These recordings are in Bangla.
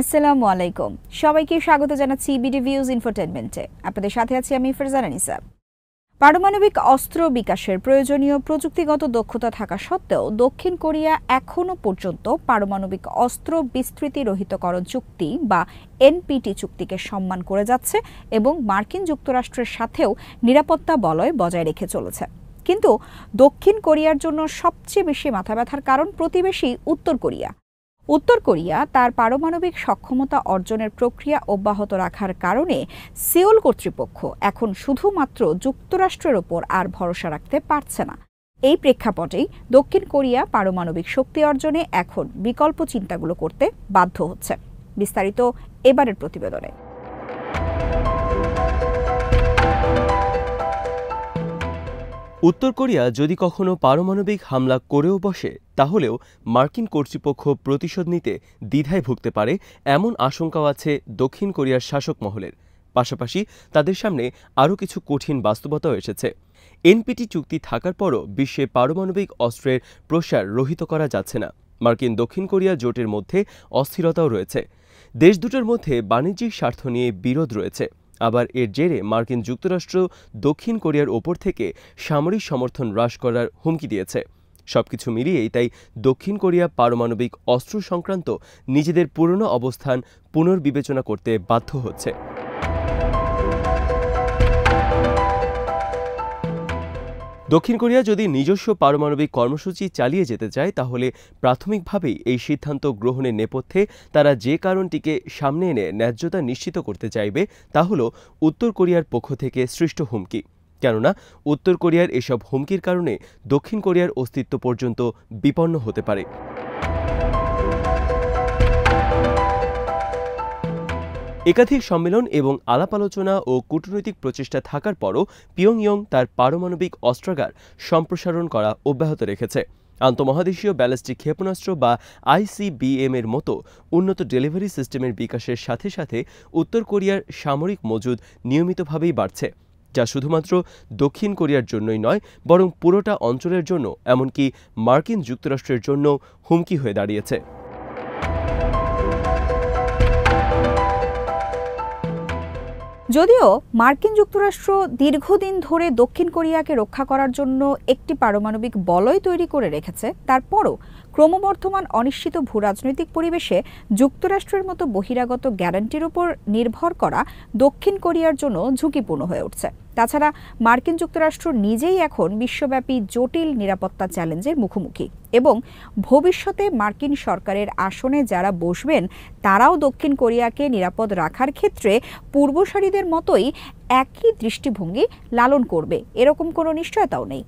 আসসালামু আলাইকুম সবাইকে স্বাগত জানাচ্ছি বিডি ভিউজ ইনফোটেনমেন্টে আপনাদের সাথে আছি আমি ফেরজানা নিসা পারমাণবিক অস্ত্র বিকাশের প্রয়োজনীয় প্রযুক্তিগত দক্ষতা থাকা সত্ত্বেও দক্ষিণ কোরিয়া এখনও পর্যন্ত পারমাণবিক অস্ত্র বিস্তৃতি রহিতকরণ চুক্তি বা এনপিটি চুক্তিকে সম্মান করে যাচ্ছে এবং মার্কিন যুক্তরাষ্ট্রের সাথেও নিরাপত্তা বলয় বজায় রেখে চলেছে কিন্তু দক্ষিণ কোরিয়ার জন্য সবচেয়ে বেশি মাথা ব্যথার কারণ প্রতিবেশী উত্তর কোরিয়া উত্তর কোরিয়া তার পারমাণবিক সক্ষমতা অর্জনের প্রক্রিয়া অব্যাহত রাখার কারণে সিওল কর্তৃপক্ষ এখন শুধুমাত্র যুক্তরাষ্ট্রের ওপর আর ভরসা রাখতে পারছে না এই প্রেক্ষাপটেই দক্ষিণ কোরিয়া পারমাণবিক শক্তি অর্জনে এখন বিকল্প চিন্তাগুলো করতে বাধ্য হচ্ছে বিস্তারিত এবারের প্রতিবেদনে উত্তর কোরিয়া যদি কখনো পারমাণবিক হামলা করেও বসে তাহলেও মার্কিন কর্তৃপক্ষ প্রতিশোধ নিতে দ্বিধায় ভুগতে পারে এমন আশঙ্কাও আছে দক্ষিণ কোরিয়ার শাসক মহলের পাশাপাশি তাদের সামনে আরও কিছু কঠিন বাস্তবতাও এসেছে এনপিটি চুক্তি থাকার পরও বিশ্বে পারমাণবিক অস্ত্রের প্রসার রহিত করা যাচ্ছে না মার্কিন দক্ষিণ কোরিয়া জোটের মধ্যে অস্থিরতাও রয়েছে দেশ দুটোর মধ্যে বাণিজ্যিক স্বার্থ নিয়ে বিরোধ রয়েছে আবার এর জেরে মার্কিন যুক্তরাষ্ট্র দক্ষিণ কোরিয়ার ওপর থেকে সামরিক সমর্থন হ্রাস করার হুমকি দিয়েছে সবকিছু মিলিয়েই তাই দক্ষিণ কোরিয়া পারমাণবিক অস্ত্র সংক্রান্ত নিজেদের পুরনো অবস্থান পুনর্বিবেচনা করতে বাধ্য হচ্ছে দক্ষিণ কোরিয়া যদি নিজস্ব পারমাণবিক কর্মসূচি চালিয়ে যেতে চায় তাহলে প্রাথমিকভাবেই এই সিদ্ধান্ত গ্রহণের নেপথ্যে তারা যে কারণটিকে সামনে এনে ন্যায্যতা নিশ্চিত করতে চাইবে তা হল উত্তর কোরিয়ার পক্ষ থেকে সৃষ্ট হুমকি কেননা উত্তর কোরিয়ার এসব হুমকির কারণে দক্ষিণ কোরিয়ার অস্তিত্ব পর্যন্ত বিপন্ন হতে পারে একাধিক সম্মেলন এবং আলাপ আলোচনা ও কূটনৈতিক প্রচেষ্টা থাকার পরও পিয়ংইয়ং তার পারমাণবিক অস্ত্রাগার সম্প্রসারণ করা অব্যাহত রেখেছে আন্তমহাদেশীয় ব্যালিস্টিক ক্ষেপণাস্ত্র বা আইসিবিএম এর মতো উন্নত ডেলিভারি সিস্টেমের বিকাশের সাথে সাথে উত্তর কোরিয়ার সামরিক মজুদ নিয়মিতভাবেই বাড়ছে যা শুধুমাত্র দক্ষিণ কোরিয়ার জন্যই নয় বরং পুরোটা অঞ্চলের জন্য এমনকি মার্কিন যুক্তরাষ্ট্রের জন্য হুমকি হয়ে দাঁড়িয়েছে যদিও মার্কিন যুক্তরাষ্ট্র দীর্ঘদিন ধরে দক্ষিণ কোরিয়াকে রক্ষা করার জন্য একটি পারমাণবিক বলয় তৈরি করে রেখেছে তারপরও ক্রমবর্ধমান অনিশ্চিত ভূরাজনৈতিক পরিবেশে যুক্তরাষ্ট্রের মতো বহিরাগত গ্যারান্টির উপর নির্ভর করা দক্ষিণ কোরিয়ার জন্য ঝুঁকিপূর্ণ হয়ে উঠছে তাছাড়া মার্কিন যুক্তরাষ্ট্র নিজেই এখন বিশ্বব্যাপী জটিল নিরাপত্তা চ্যালেঞ্জের মুখোমুখি এবং ভবিষ্যতে মার্কিন সরকারের আসনে যারা বসবেন তারাও দক্ষিণ কোরিয়াকে নিরাপদ রাখার ক্ষেত্রে পূর্বসারীদের মতোই একই দৃষ্টিভঙ্গি লালন করবে এরকম কোনো নিশ্চয়তাও নেই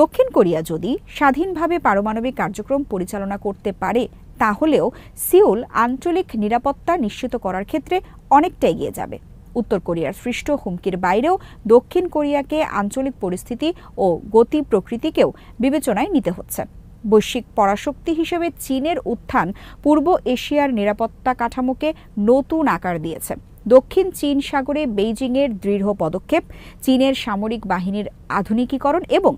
দক্ষিণ কোরিয়া যদি স্বাধীনভাবে পারমাণবিক কার্যক্রম পরিচালনা করতে পারে তাহলেও সিউল আঞ্চলিক নিরাপত্তা নিশ্চিত করার ক্ষেত্রে অনেকটা এগিয়ে যাবে উত্তর কোরিয়ার সৃষ্ট হুমকির বাইরেও দক্ষিণ কোরিয়াকে আঞ্চলিক পরিস্থিতি ও গতি প্রকৃতিকেও বিবেচনায় নিতে হচ্ছে বৈশ্বিক পরাশক্তি হিসেবে চীনের উত্থান পূর্ব এশিয়ার নিরাপত্তা কাঠামোকে নতুন আকার দিয়েছে দক্ষিণ চীন সাগরে বেইজিংয়ের দৃঢ় পদক্ষেপ চীনের সামরিক বাহিনীর আধুনিকীকরণ এবং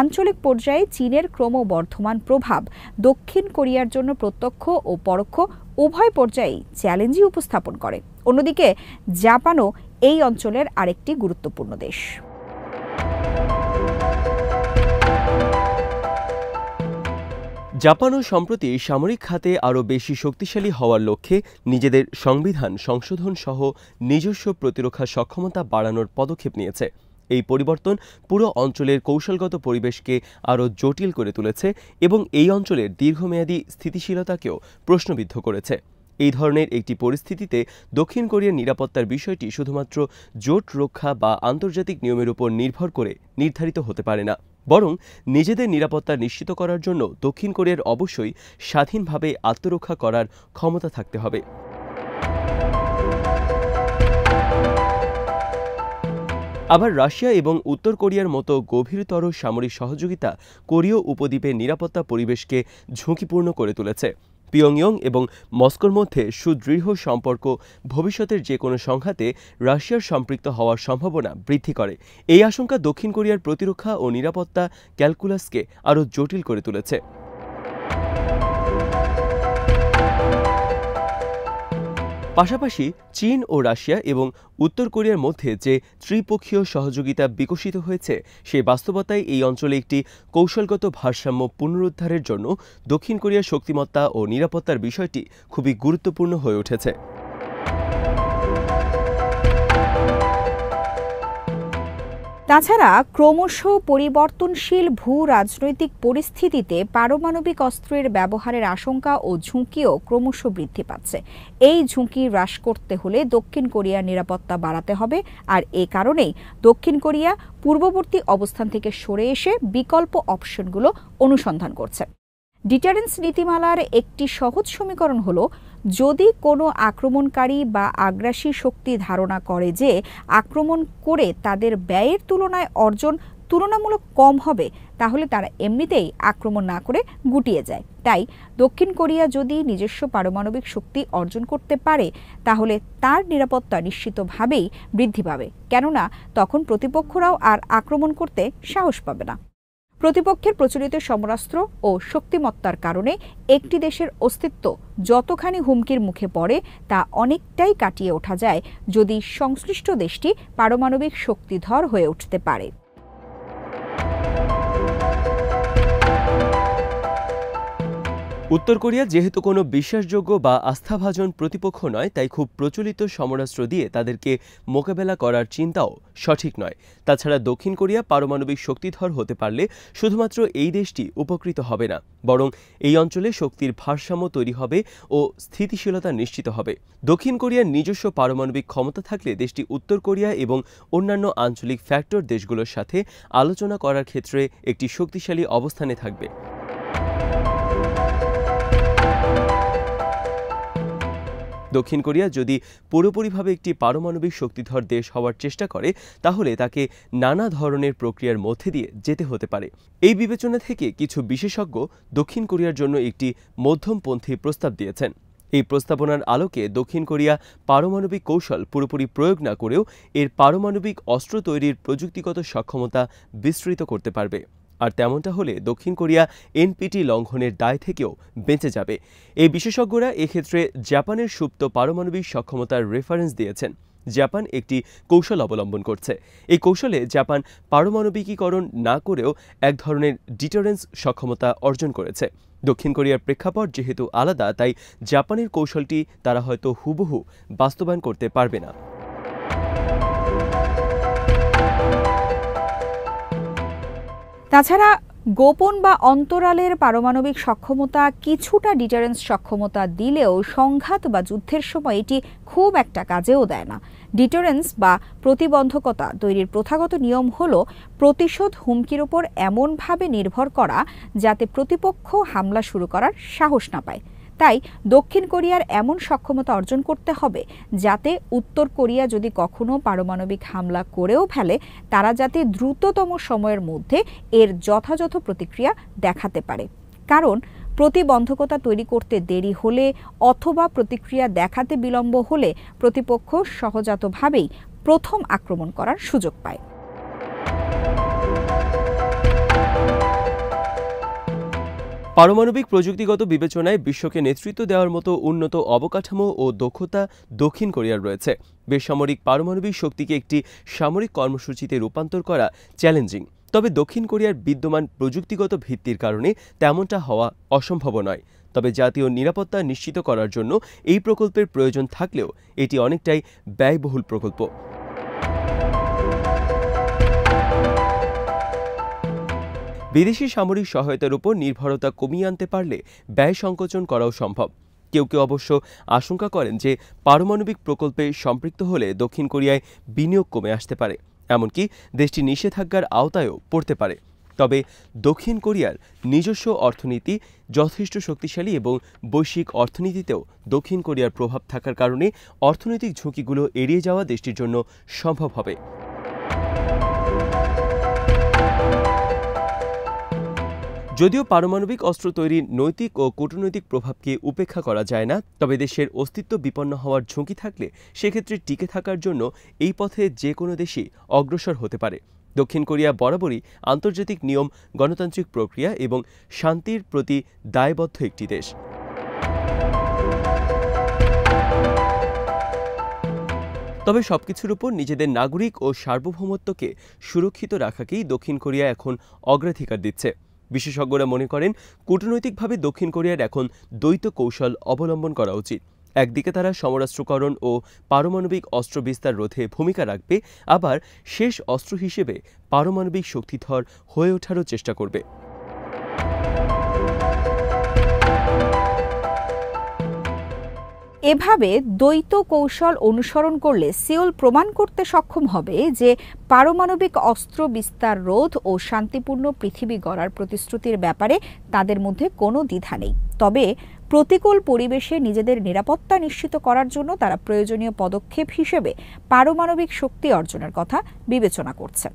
আঞ্চলিক পর্যায়ে চীনের ক্রমবর্ধমান প্রভাব দক্ষিণ কোরিয়ার জন্য প্রত্যক্ষ ও পরোক্ষ উভয় পর্যায়ে চ্যালেঞ্জই উপস্থাপন করে অন্যদিকে জাপানও এই অঞ্চলের আরেকটি গুরুত্বপূর্ণ দেশ জাপানও সম্প্রতি সামরিক খাতে আরও বেশি শক্তিশালী হওয়ার লক্ষ্যে নিজেদের সংবিধান সংশোধন সহ নিজস্ব প্রতিরক্ষা সক্ষমতা বাড়ানোর পদক্ষেপ নিয়েছে এই পরিবর্তন পুরো অঞ্চলের কৌশলগত পরিবেশকে আরও জটিল করে তুলেছে এবং এই অঞ্চলের দীর্ঘমেয়াদী স্থিতিশীলতাকেও প্রশ্নবিদ্ধ করেছে এই ধরনের একটি পরিস্থিতিতে দক্ষিণ কোরিয়ার নিরাপত্তার বিষয়টি শুধুমাত্র জোট রক্ষা বা আন্তর্জাতিক নিয়মের উপর নির্ভর করে নির্ধারিত হতে পারে না বরং নিজেদের নিরাপত্তা নিশ্চিত করার জন্য দক্ষিণ কোরিয়ার অবশ্যই স্বাধীনভাবে আত্মরক্ষা করার ক্ষমতা থাকতে হবে আবার রাশিয়া এবং উত্তর কোরিয়ার মতো গভীরতর সামরিক সহযোগিতা কোরীয় উপদ্বীপের নিরাপত্তা পরিবেশকে ঝুঁকিপূর্ণ করে তুলেছে পিয়ংইয়ং এবং মস্কোর মধ্যে সুদৃঢ় সম্পর্ক ভবিষ্যতের যে কোনো সংঘাতে রাশিয়ার সম্পৃক্ত হওয়ার সম্ভাবনা বৃদ্ধি করে এই আশঙ্কা দক্ষিণ কোরিয়ার প্রতিরক্ষা ও নিরাপত্তা ক্যালকুলাসকে আরও জটিল করে তুলেছে পাশাপাশি চীন ও রাশিয়া এবং উত্তর কোরিয়ার মধ্যে যে ত্রিপক্ষীয় সহযোগিতা বিকশিত হয়েছে সেই বাস্তবতায় এই অঞ্চলে একটি কৌশলগত ভারসাম্য পুনরুদ্ধারের জন্য দক্ষিণ কোরিয়ার শক্তিমত্তা ও নিরাপত্তার বিষয়টি খুবই গুরুত্বপূর্ণ হয়ে উঠেছে তাছাড়া ক্রমশ পরিবর্তনশীল ভূ রাজনৈতিক পরিস্থিতিতে পারমাণবিক অস্ত্রের ব্যবহারের আশঙ্কা ও ঝুঁকিও ক্রমশ বৃদ্ধি পাচ্ছে এই ঝুঁকি হ্রাস করতে হলে দক্ষিণ কোরিয়ার নিরাপত্তা বাড়াতে হবে আর এ কারণেই দক্ষিণ কোরিয়া পূর্ববর্তী অবস্থান থেকে সরে এসে বিকল্প অপশনগুলো অনুসন্ধান করছে ডিটারেন্স নীতিমালার একটি সহজ সমীকরণ হলো যদি কোনো আক্রমণকারী বা আগ্রাসী শক্তি ধারণা করে যে আক্রমণ করে তাদের ব্যয়ের তুলনায় অর্জন তুলনামূলক কম হবে তাহলে তারা এমনিতেই আক্রমণ না করে গুটিয়ে যায় তাই দক্ষিণ কোরিয়া যদি নিজস্ব পারমাণবিক শক্তি অর্জন করতে পারে তাহলে তার নিরাপত্তা নিশ্চিতভাবেই বৃদ্ধি পাবে কেননা তখন প্রতিপক্ষরাও আর আক্রমণ করতে সাহস পাবে না প্রতিপক্ষের প্রচলিত সমরাস্ত্র ও শক্তিমত্তার কারণে একটি দেশের অস্তিত্ব যতখানি হুমকির মুখে পড়ে তা অনেকটাই কাটিয়ে ওঠা যায় যদি সংশ্লিষ্ট দেশটি পারমাণবিক শক্তিধর হয়ে উঠতে পারে উত্তর কোরিয়া যেহেতু কোনো বিশ্বাসযোগ্য বা আস্থাভাজন প্রতিপক্ষ নয় তাই খুব প্রচলিত সমরাস্ত্র দিয়ে তাদেরকে মোকাবেলা করার চিন্তাও সঠিক নয় তাছাড়া দক্ষিণ কোরিয়া পারমাণবিক শক্তিধর হতে পারলে শুধুমাত্র এই দেশটি উপকৃত হবে না বরং এই অঞ্চলে শক্তির ভারসাম্য তৈরি হবে ও স্থিতিশীলতা নিশ্চিত হবে দক্ষিণ কোরিয়ার নিজস্ব পারমাণবিক ক্ষমতা থাকলে দেশটি উত্তর কোরিয়া এবং অন্যান্য আঞ্চলিক ফ্যাক্টর দেশগুলোর সাথে আলোচনা করার ক্ষেত্রে একটি শক্তিশালী অবস্থানে থাকবে দক্ষিণ কোরিয়া যদি পুরোপুরিভাবে একটি পারমাণবিক শক্তিধর দেশ হওয়ার চেষ্টা করে তাহলে তাকে নানা ধরনের প্রক্রিয়ার মধ্যে দিয়ে যেতে হতে পারে এই বিবেচনা থেকে কিছু বিশেষজ্ঞ দক্ষিণ কোরিয়ার জন্য একটি মধ্যমপন্থী প্রস্তাব দিয়েছেন এই প্রস্তাবনার আলোকে দক্ষিণ কোরিয়া পারমাণবিক কৌশল পুরোপুরি প্রয়োগ না করেও এর পারমাণবিক অস্ত্র তৈরির প্রযুক্তিগত সক্ষমতা বিস্তৃত করতে পারবে আর তেমনটা হলে দক্ষিণ কোরিয়া এনপিটি লঙ্ঘনের দায় থেকেও বেঁচে যাবে এই বিশেষজ্ঞরা এক্ষেত্রে জাপানের সুপ্ত পারমাণবিক সক্ষমতার রেফারেন্স দিয়েছেন জাপান একটি কৌশল অবলম্বন করছে এই কৌশলে জাপান পারমাণবিকীকরণ না করেও এক ধরনের ডিটারেন্স সক্ষমতা অর্জন করেছে দক্ষিণ কোরিয়ার প্রেক্ষাপট যেহেতু আলাদা তাই জাপানের কৌশলটি তারা হয়তো হুবহু বাস্তবায়ন করতে পারবে না তাছাড়া গোপন বা অন্তরালের পারমাণবিক সক্ষমতা কিছুটা ডিটারেন্স সক্ষমতা দিলেও সংঘাত বা যুদ্ধের সময় এটি খুব একটা কাজেও দেয় না ডিটারেন্স বা প্রতিবন্ধকতা তৈরির প্রথাগত নিয়ম হল প্রতিশোধ হুমকির উপর এমনভাবে নির্ভর করা যাতে প্রতিপক্ষ হামলা শুরু করার সাহস না পায় তাই দক্ষিণ কোরিয়ার এমন সক্ষমতা অর্জন করতে হবে যাতে উত্তর কোরিয়া যদি কখনো পারমাণবিক হামলা করেও ফেলে তারা যাতে দ্রুততম সময়ের মধ্যে এর যথাযথ প্রতিক্রিয়া দেখাতে পারে কারণ প্রতিবন্ধকতা তৈরি করতে দেরি হলে অথবা প্রতিক্রিয়া দেখাতে বিলম্ব হলে প্রতিপক্ষ সহজাতভাবেই প্রথম আক্রমণ করার সুযোগ পায় পারমাণবিক প্রযুক্তিগত বিবেচনায় বিশ্বকে নেতৃত্ব দেওয়ার মতো উন্নত অবকাঠামো ও দক্ষতা দক্ষিণ কোরিয়ার রয়েছে বেসামরিক পারমাণবিক শক্তিকে একটি সামরিক কর্মসূচিতে রূপান্তর করা চ্যালেঞ্জিং তবে দক্ষিণ কোরিয়ার বিদ্যমান প্রযুক্তিগত ভিত্তির কারণে তেমনটা হওয়া অসম্ভব নয় তবে জাতীয় নিরাপত্তা নিশ্চিত করার জন্য এই প্রকল্পের প্রয়োজন থাকলেও এটি অনেকটাই ব্যয়বহুল প্রকল্প বিদেশি সামরিক সহায়তার উপর নির্ভরতা কমিয়ে আনতে পারলে ব্যয় সংকোচন করাও সম্ভব কেউ কেউ অবশ্য আশঙ্কা করেন যে পারমাণবিক প্রকল্পে সম্পৃক্ত হলে দক্ষিণ কোরিয়ায় বিনিয়োগ কমে আসতে পারে এমনকি দেশটি নিষেধাজ্ঞার আওতায়ও পড়তে পারে তবে দক্ষিণ কোরিয়ার নিজস্ব অর্থনীতি যথেষ্ট শক্তিশালী এবং বৈশ্বিক অর্থনীতিতেও দক্ষিণ কোরিয়ার প্রভাব থাকার কারণে অর্থনৈতিক ঝুঁকিগুলো এড়িয়ে যাওয়া দেশটির জন্য সম্ভব হবে যদিও পারমাণবিক অস্ত্র তৈরির নৈতিক ও কূটনৈতিক প্রভাবকে উপেক্ষা করা যায় না তবে দেশের অস্তিত্ব বিপন্ন হওয়ার ঝুঁকি থাকলে সেক্ষেত্রে টিকে থাকার জন্য এই পথে যে কোনো দেশই অগ্রসর হতে পারে দক্ষিণ কোরিয়া বরাবরই আন্তর্জাতিক নিয়ম গণতান্ত্রিক প্রক্রিয়া এবং শান্তির প্রতি দায়বদ্ধ একটি দেশ তবে সবকিছুর উপর নিজেদের নাগরিক ও সার্বভৌমত্বকে সুরক্ষিত রাখাকেই দক্ষিণ কোরিয়া এখন অগ্রাধিকার দিচ্ছে বিশেষজ্ঞরা মনে করেন কূটনৈতিকভাবে দক্ষিণ কোরিয়ার এখন দ্বৈত কৌশল অবলম্বন করা উচিত একদিকে তারা সমরাস্ত্রকরণ ও পারমাণবিক অস্ত্র বিস্তার রোধে ভূমিকা রাখবে আবার শেষ অস্ত্র হিসেবে পারমাণবিক শক্তিধর হয়ে ওঠারও চেষ্টা করবে এভাবে দ্বৈত কৌশল অনুসরণ করলে সিওল প্রমাণ করতে সক্ষম হবে যে পারমাণবিক অস্ত্র বিস্তার রোধ ও শান্তিপূর্ণ পৃথিবী গড়ার প্রতিশ্রুতির ব্যাপারে তাদের মধ্যে কোনো দ্বিধা নেই তবে প্রতিকূল পরিবেশে নিজেদের নিরাপত্তা নিশ্চিত করার জন্য তারা প্রয়োজনীয় পদক্ষেপ হিসেবে পারমাণবিক শক্তি অর্জনের কথা বিবেচনা করছে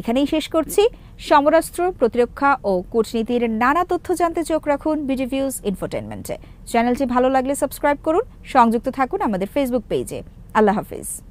এখানেই শেষ করছি সমরাস্ত্র প্রতিরক্ষা ও কূটনীতির নানা তথ্য জানতে চোখ রাখুন বিডিভিউজ ইনফোটেনমেন্টে চ্যানেলটি ভালো লাগলে সাবস্ক্রাইব করুন সংযুক্ত থাকুন আমাদের ফেসবুক পেজে আল্লাহ হাফিজ